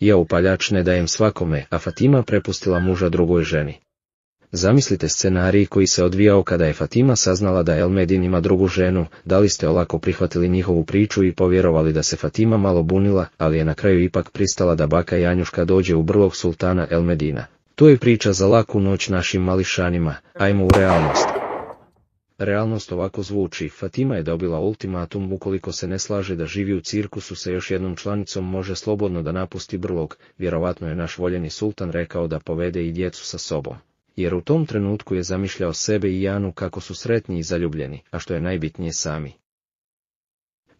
ja upaljač ne dajem svakome, a Fatima prepustila muža drugoj ženi. Zamislite scenarij koji se odvijao kada je Fatima saznala da Elmedin ima drugu ženu, da li ste olako prihvatili njihovu priču i povjerovali da se Fatima malo bunila, ali je na kraju ipak pristala da baka Janjuška dođe u brlog sultana Elmedina. To je priča za laku noć našim mališanima, ajmo u realnost. Realnost ovako zvuči, Fatima je dobila ultimatum ukoliko se ne slaže da živi u cirkusu sa još jednom članicom može slobodno da napusti brlog, vjerovatno je naš voljeni sultan rekao da povede i djecu sa sobom. Jer u tom trenutku je zamišljao sebe i Janu kako su sretni i zaljubljeni, a što je najbitnije sami.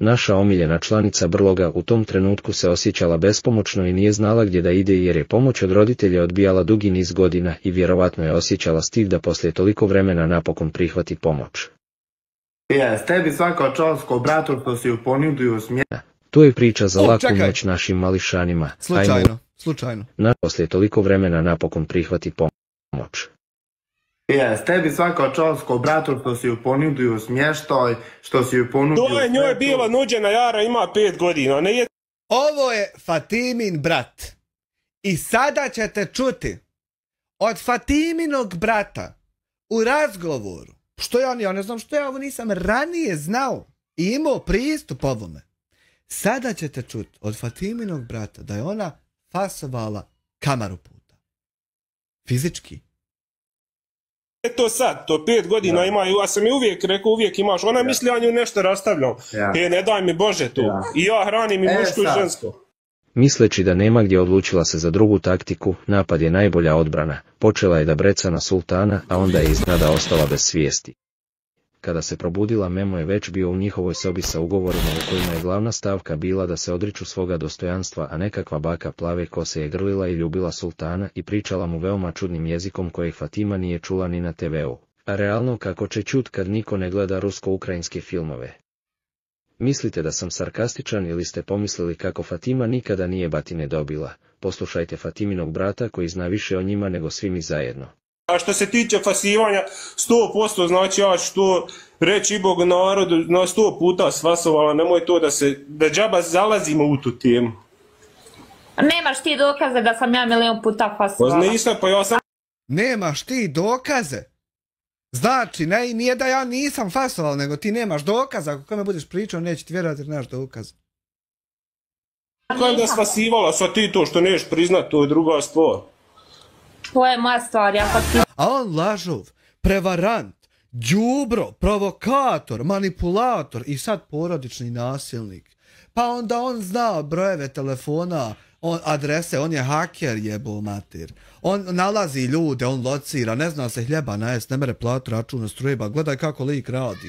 Naša omiljena članica Brloga u tom trenutku se osjećala bespomoćno i nije znala gdje da ide jer je pomoć od roditelja odbijala dugi niz godina i vjerovatno je osjećala stiv da poslije toliko vremena napokon prihvati pomoć. Jes, tebi svaka čovsko bratu što si To je priča za laku našim mališanima. Slučajno, slučajno. poslije toliko vremena napokon prihvati pomoć. Jes, tebi svako čovsko bratu što si ju ponudio smještaj, što si ju ponudio... To je njoj bila nuđena jara, ima pet godina, ne je... Ovo je Fatimin brat. I sada ćete čuti od Fatiminog brata u razgovoru, što ja, ja ne znam što ja ovo nisam ranije znao i imao pristup ovome. Sada ćete čuti od Fatiminog brata da je ona fasovala kamaru puta. Fizički E to sad, to pet godina imaju, ja sam i uvijek rekao, uvijek imaš, ona ja. misli, ja nju nešto rastavljam, e ne daj mi Bože to, i ja hranim i e, mušku i žensko. Misleći da nema gdje odlučila se za drugu taktiku, napad je najbolja odbrana, počela je da breca na sultana, a onda je iznada ostala bez svijesti. Kada se probudila Memo je već bio u njihovoj sobi sa ugovorima u kojima je glavna stavka bila da se odriču svoga dostojanstva, a nekakva baka plave kose je grlila i ljubila sultana i pričala mu veoma čudnim jezikom kojeg Fatima nije čula ni na TV-u. A realno kako će čut kad niko ne gleda rusko-ukrajinske filmove. Mislite da sam sarkastičan ili ste pomislili kako Fatima nikada nije batine dobila, poslušajte Fatiminog brata koji zna više o njima nego svimi zajedno. A što se tiče fasivanja, 100% znači ja što reći i Bog narodu na sto puta svasovala, nemoj to da se, da džaba zalazimo u tu temu. Nemaš ti dokaze da sam ja milion puta fasovala. Pa nisam, pa ja sam... Nemaš ti dokaze? Znači, ne, nije da ja nisam fasoval, nego ti nemaš dokaza. Ako kome budeš pričao, neće ti vjerovati jer nemaš dokaz. Kako da svasivala, sad ti to što neš priznat, to je druga to je moja A on lažov, prevarant, đubro, provokator, manipulator i sad porodični nasilnik. Pa onda on zna brojeve telefona, on, adrese, on je haker jebo mater. On nalazi ljude, on locira, ne zna se hljeba najest, ne mere platu računa strujeba, gledaj kako lik radi.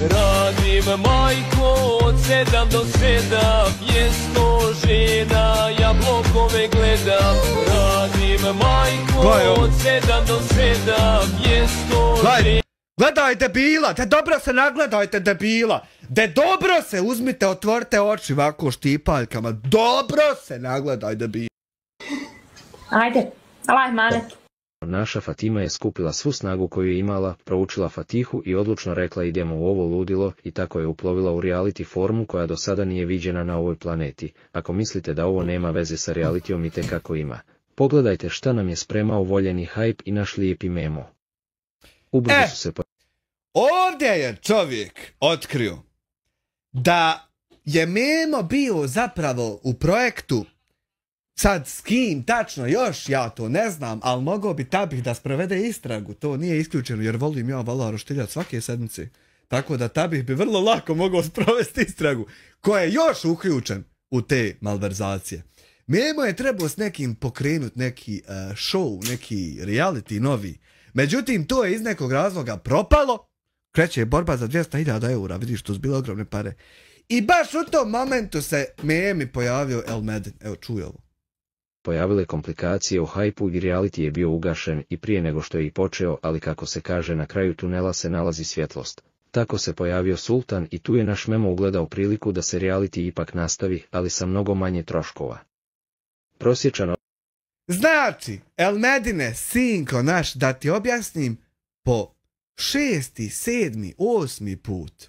Radim majko od sedam do sedam, jesno žena, ja blokove gledam Radim majko od sedam do sedam Jesto žena Gledaj bila, te dobro se nagledajte debila. De dobro se uzmite, otvorite oči ovako štipaljkama. Dobro se nagledaj bila. Ajde, alaj manet. Naša Fatima je skupila svu snagu koju je imala, proučila Fatihu i odlučno rekla idemo u ovo ludilo i tako je uplovila u realiti formu koja do sada nije viđena na ovoj planeti. Ako mislite da ovo nema veze sa realitijom i kako ima, pogledajte šta nam je spremao voljeni hype i naš lijepi memo. Ubrzo e, su se po... Ovdje je čovjek otkrio da je memo bio zapravo u projektu Sad, s kim, tačno, još ja to ne znam, ali mogao bi Tabih da sprovede istragu, to nije isključeno, jer volim ja Valara svake sedmice. Tako da Tabih bi vrlo lako mogao sprovesti istragu, koja je još uključen u te malverzacije. Mijemo je trebao s nekim pokrenut neki e, show, neki reality novi. Međutim, to je iz nekog razloga propalo. Kreće je borba za 200.000 eura, vidiš, to su bile ogromne pare. I baš u tom momentu se Memi pojavio El Medin. Evo, čuje ovo pojavile komplikacije u hajpu i reality je bio ugašen i prije nego što je i počeo, ali kako se kaže na kraju tunela se nalazi svjetlost. Tako se pojavio Sultan i tu je naš memo ugledao priliku da se reality ipak nastavi, ali sa mnogo manje troškova. Prosječano... Znači, El Medine, sinko naš, da ti objasnim, po šesti, sedmi, osmi put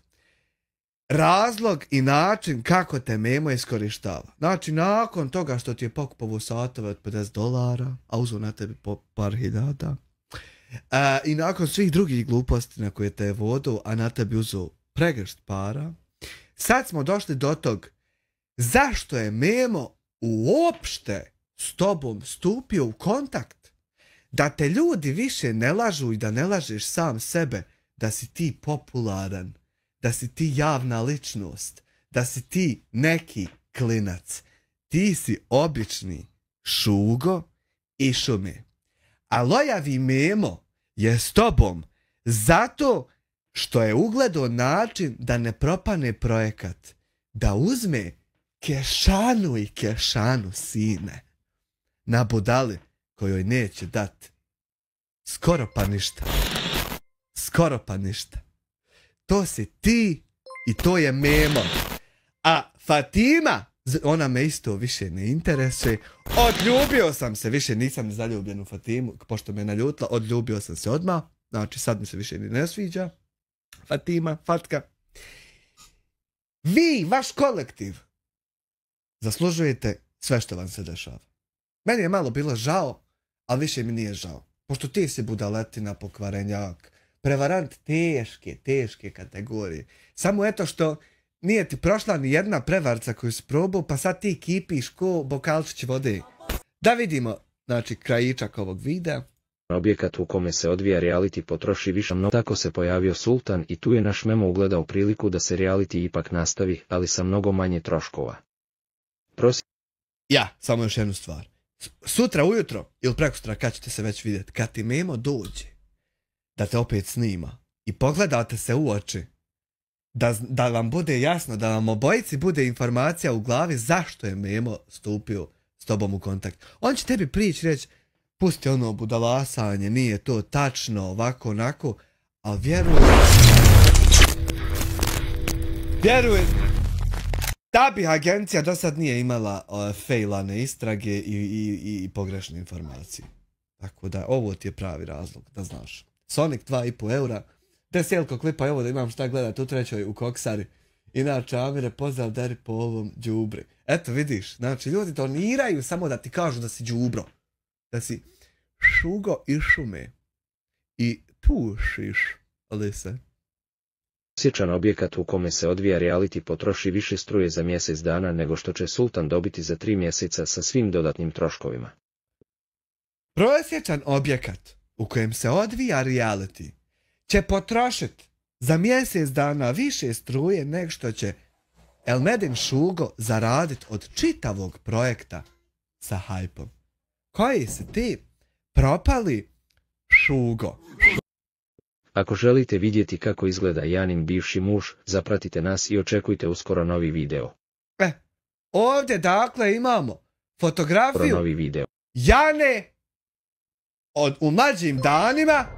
razlog i način kako te memo iskorištava. Znači, nakon toga što ti je pokupovo satove od 50 dolara, a uzeo na tebi po par hiljada, e, i nakon svih drugih gluposti na koje te je vodu, a na tebi uzeo pregršt para, sad smo došli do tog zašto je memo uopšte s tobom stupio u kontakt, da te ljudi više ne lažu i da ne lažeš sam sebe, da si ti popularan da si ti javna ličnost, da si ti neki klinac. Ti si obični šugo i šume. A lojavi memo je s tobom zato što je ugledo način da ne propane projekat, da uzme kešanu i kešanu sine na budali kojoj neće dati skoro pa ništa. Skoro pa ništa to si ti i to je memo. A Fatima, ona me isto više ne interesuje. Odljubio sam se, više nisam zaljubljen u Fatimu, pošto me je naljutila, odljubio sam se odmah. Znači sad mi se više ni ne sviđa. Fatima, Fatka. Vi, vaš kolektiv, zaslužujete sve što vam se dešava. Meni je malo bilo žao, ali više mi nije žao. Pošto ti si budaletina, pokvarenjak, prevarant teške, teške kategorije. Samo eto što nije ti prošla ni jedna prevarca koju si probao, pa sad ti kipiš ko bokalčić vode. Da vidimo, znači, krajičak ovog videa. Objekat u kome se odvija reality potroši više mnogo. Tako se pojavio Sultan i tu je naš memo ugledao priliku da se reality ipak nastavi, ali sa mnogo manje troškova. Prosim. Ja, samo još jednu stvar. Sutra ujutro ili prekostra kad ćete se već vidjeti, kad ti memo dođe, da te opet snima i pogledate se u oči. Da, da vam bude jasno, da vam obojici bude informacija u glavi zašto je Memo stupio s tobom u kontakt. On će tebi prići reći, pusti ono budalasanje, nije to tačno, ovako, onako, A vjeruj... Vjeruj! Ta bi agencija do sad nije imala uh, e, fejlane istrage i, i, i, i pogrešne informacije. Tako da, ovo ti je pravi razlog, da znaš. Sonic 2,5 eura. Te klipa, evo da imam šta gledat u trećoj u koksari. Inače, Amire, pozdrav deri po ovom đubri. Eto, vidiš, znači, ljudi doniraju samo da ti kažu da si đubro. Da si šugo i šume. I tušiš, ali se. Sjećan objekat u kome se odvija reality potroši više struje za mjesec dana nego što će sultan dobiti za tri mjeseca sa svim dodatnim troškovima. Prosječan objekat u kojem se odvija reality će potrošiti za mjesec dana više struje nego što će Elmedin Šugo zaraditi od čitavog projekta sa hajpom. Koji si ti propali Šugo? Ako želite vidjeti kako izgleda Janin bivši muž, zapratite nas i očekujte uskoro novi video. E, ovdje dakle imamo fotografiju novi video. Jane od, u mlađim danima